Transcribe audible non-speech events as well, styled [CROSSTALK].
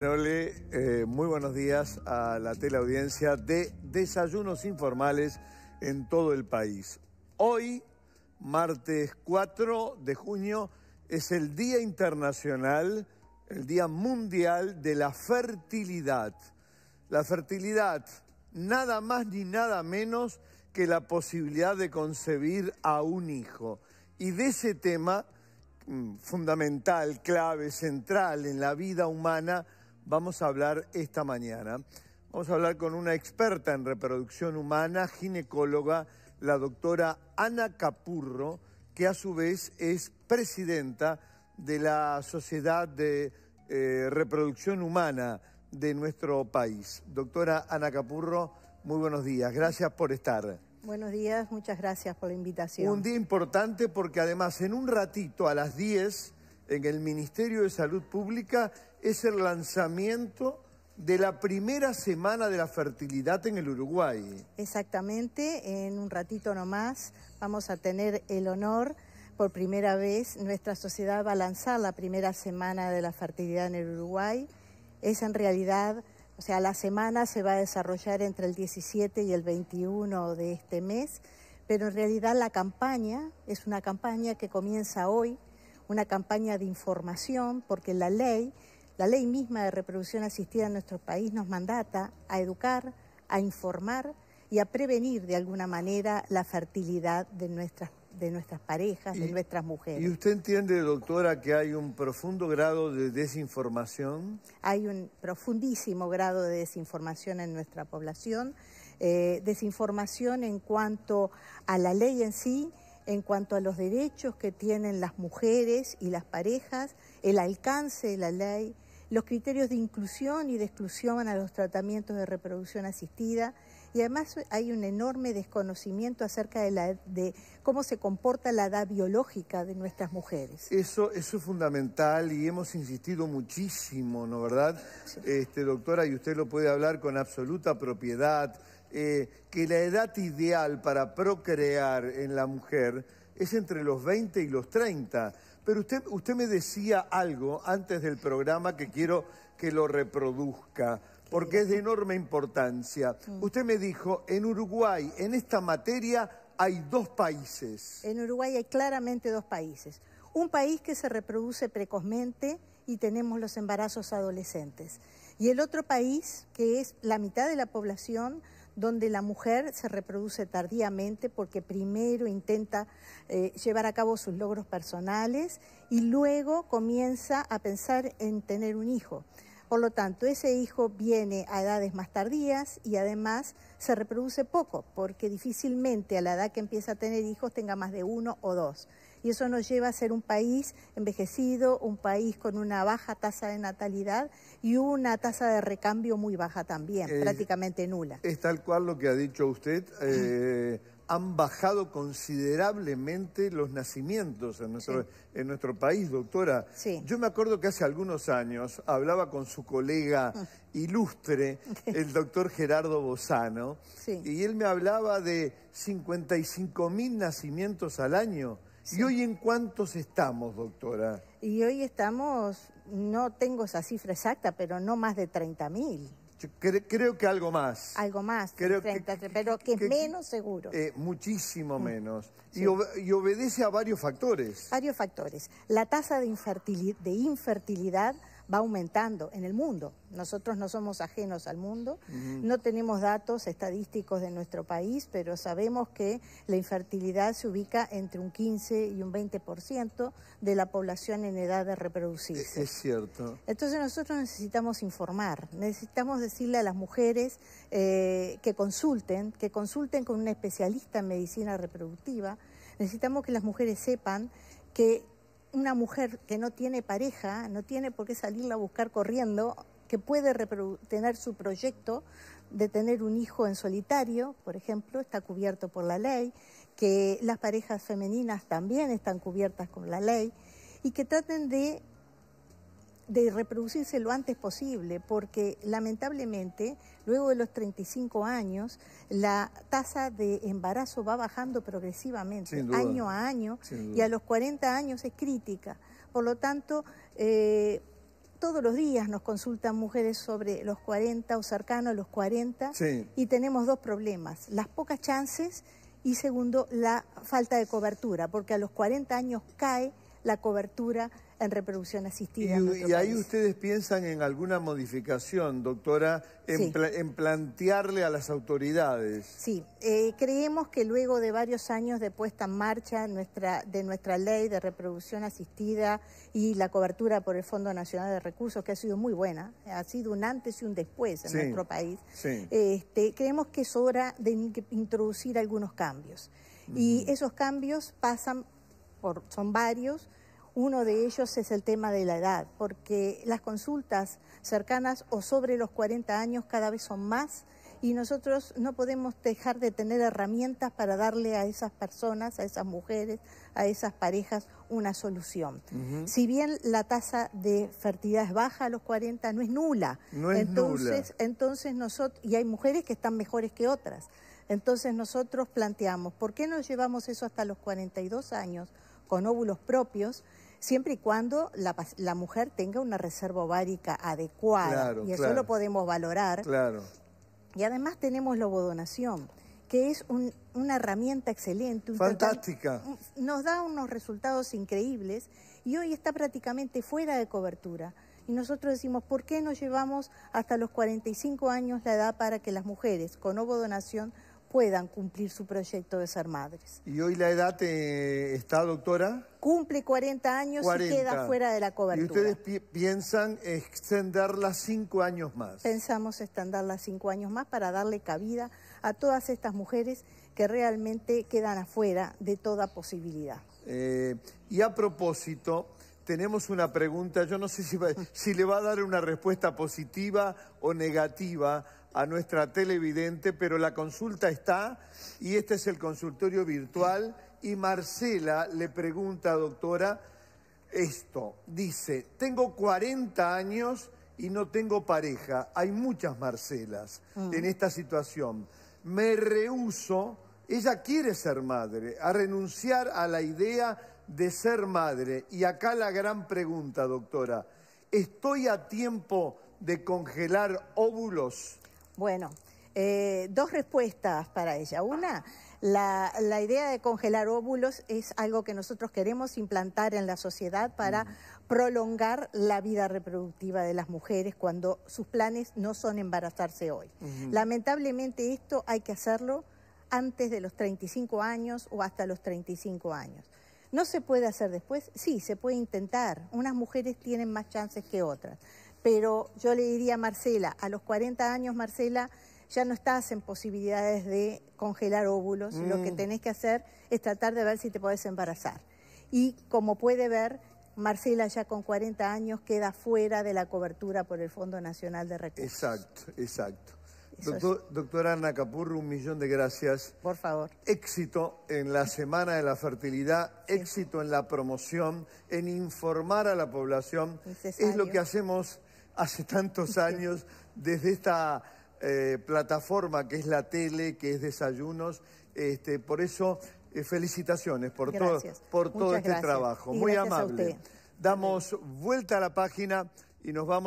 Eh, muy buenos días a la teleaudiencia de Desayunos Informales en todo el país. Hoy, martes 4 de junio, es el Día Internacional, el Día Mundial de la Fertilidad. La fertilidad, nada más ni nada menos que la posibilidad de concebir a un hijo. Y de ese tema mm, fundamental, clave, central en la vida humana, vamos a hablar esta mañana. Vamos a hablar con una experta en reproducción humana, ginecóloga, la doctora Ana Capurro, que a su vez es presidenta de la Sociedad de eh, Reproducción Humana de nuestro país. Doctora Ana Capurro, muy buenos días. Gracias por estar. Buenos días, muchas gracias por la invitación. Un día importante porque además en un ratito a las 10 en el Ministerio de Salud Pública es el lanzamiento de la primera semana de la fertilidad en el Uruguay. Exactamente, en un ratito nomás vamos a tener el honor, por primera vez nuestra sociedad va a lanzar la primera semana de la fertilidad en el Uruguay. Es en realidad, o sea, la semana se va a desarrollar entre el 17 y el 21 de este mes, pero en realidad la campaña es una campaña que comienza hoy, una campaña de información, porque la ley la ley misma de reproducción asistida en nuestro país nos mandata a educar, a informar y a prevenir de alguna manera la fertilidad de nuestras de nuestras parejas, de nuestras mujeres. ¿Y usted entiende, doctora, que hay un profundo grado de desinformación? Hay un profundísimo grado de desinformación en nuestra población, eh, desinformación en cuanto a la ley en sí, en cuanto a los derechos que tienen las mujeres y las parejas, el alcance de la ley, los criterios de inclusión y de exclusión a los tratamientos de reproducción asistida y además hay un enorme desconocimiento acerca de, la, de cómo se comporta la edad biológica de nuestras mujeres. Eso, es fundamental y hemos insistido muchísimo, ¿no verdad? Este, doctora, y usted lo puede hablar con absoluta propiedad, eh, que la edad ideal para procrear en la mujer es entre los 20 y los 30 pero usted, usted me decía algo antes del programa que quiero que lo reproduzca, porque es de enorme importancia. Mm. Usted me dijo, en Uruguay, en esta materia, hay dos países. En Uruguay hay claramente dos países. Un país que se reproduce precozmente y tenemos los embarazos adolescentes. Y el otro país, que es la mitad de la población, donde la mujer se reproduce tardíamente porque primero intenta eh, llevar a cabo sus logros personales y luego comienza a pensar en tener un hijo. Por lo tanto, ese hijo viene a edades más tardías y además se reproduce poco, porque difícilmente a la edad que empieza a tener hijos tenga más de uno o dos y eso nos lleva a ser un país envejecido, un país con una baja tasa de natalidad y una tasa de recambio muy baja también, prácticamente nula. Es tal cual lo que ha dicho usted. Eh, han bajado considerablemente los nacimientos en nuestro, país, doctora. Yo me acuerdo que hace algunos años hablaba con su colega ilustre, [LAUGHS] el doctor Gerardo Bozano, y él me hablaba de 55 mil nacimientos al año. ¿Y hoy en cuántos estamos, doctora? Y hoy estamos, no tengo esa cifra exacta, pero no más de 30.000. creo que algo más. Algo más, creo pero que, es menos seguro. Eh, muchísimo mm, menos. Y, obedece a varios factores. Varios factores. La tasa de, infertilidad, de infertilidad va aumentando en el mundo. Nosotros no somos ajenos al mundo, no tenemos datos estadísticos de nuestro país, pero sabemos que la infertilidad se ubica entre un 15 y un 20% de la población en edad de reproducirse. E-, es, cierto. Entonces nosotros necesitamos informar, necesitamos decirle a las mujeres eh, que consulten, que consulten con un especialista en medicina reproductiva, necesitamos que las mujeres sepan que una mujer que no tiene pareja no tiene por qué salirla a buscar corriendo, que puede tener su proyecto de tener un hijo en solitario, por ejemplo, está cubierto por la ley, que las parejas femeninas también están cubiertas con la ley y que traten de de reproducirse lo antes posible, porque lamentablemente luego de los 35 años la tasa de embarazo va bajando progresivamente, año a año, y a los 40 años es crítica. Por lo tanto, eh, todos los días nos consultan mujeres sobre los 40 o cercanos a los 40 y tenemos dos problemas, las pocas chances y segundo, la falta de cobertura, porque a los 40 años cae la cobertura en reproducción asistida. Y, ahí ustedes piensan en alguna modificación, doctora, en, plantearle a las autoridades. Sí, eh, creemos que luego de varios años de puesta en marcha nuestra, de nuestra ley de reproducción asistida y la cobertura por el Fondo Nacional de Recursos, que ha sido muy buena, ha sido un antes y un después en nuestro país, este, creemos que es hora de introducir algunos cambios. Y esos cambios pasan por, son varios, uno de ellos es el tema de la edad, porque las consultas cercanas o sobre los 40 años cada vez son más y nosotros no podemos dejar de tener herramientas para darle a esas personas, a esas mujeres, a esas parejas una solución. Si bien la tasa de fertilidad es baja a los 40, no es nula. entonces, entonces nosotros, y hay mujeres que están mejores que otras. Entonces nosotros planteamos, ¿por qué no llevamos eso hasta los 42 años con óvulos propios? siempre y cuando la, mujer tenga una reserva ovárica adecuada. y eso lo podemos valorar. Claro. Y además tenemos la ovodonación, que es una herramienta excelente. Fantástica. nos da unos resultados increíbles y hoy está prácticamente fuera de cobertura. Y nosotros decimos, ¿por qué no llevamos hasta los 45 años la edad para que las mujeres con ovodonación puedan cumplir su proyecto de ser madres. ¿Y hoy la edad está, doctora? Cumple 40 años y queda fuera de la cobertura. ¿Y ustedes piensan extenderla cinco años más? Pensamos extenderla cinco años más para darle cabida a todas estas mujeres que realmente quedan afuera de toda posibilidad. Eh, y a propósito, tenemos una pregunta, yo no sé si le va a dar una respuesta positiva o negativa a nuestra televidente, pero la consulta está y este es el consultorio virtual y Marcela le pregunta, doctora, esto. Dice, tengo 40 años y no tengo pareja. Hay muchas Marcelas mm. en esta situación. Me rehuso, ella quiere ser madre, a renunciar a la idea de ser madre. Y acá la gran pregunta, doctora. ¿Estoy a tiempo de congelar óvulos? Bueno, eh, dos respuestas para ella. Una, la, idea de congelar óvulos es algo que nosotros queremos implantar en la sociedad para mm. prolongar la vida reproductiva de las mujeres cuando sus planes no son embarazarse hoy. Mm. Lamentablemente esto hay que hacerlo antes de los 35 años o hasta los 35 años. ¿No se puede hacer después? Sí, se puede intentar. Unas mujeres tienen más chances que otras pero yo le diría a Marcela, a los 40 años, Marcela, ya no estás en posibilidades de congelar óvulos, lo que mm. tenés que hacer es tratar de ver si te podés embarazar. Y como puede ver, Marcela ya con 40 años queda fuera de la cobertura por el Fondo Nacional de Recursos. Exacto, exacto doctora Ana Capurro, un millón de gracias. Por favor. Éxito en la Semana de la Fertilidad, éxito en la promoción, en informar a la población. Es lo que hacemos hace tantos años desde esta eh, plataforma que es la tele, que es desayunos. Este, por eso, eh, felicitaciones por todo, por todo este trabajo. Muy amable. Damos vuelta a la página y nos vamos.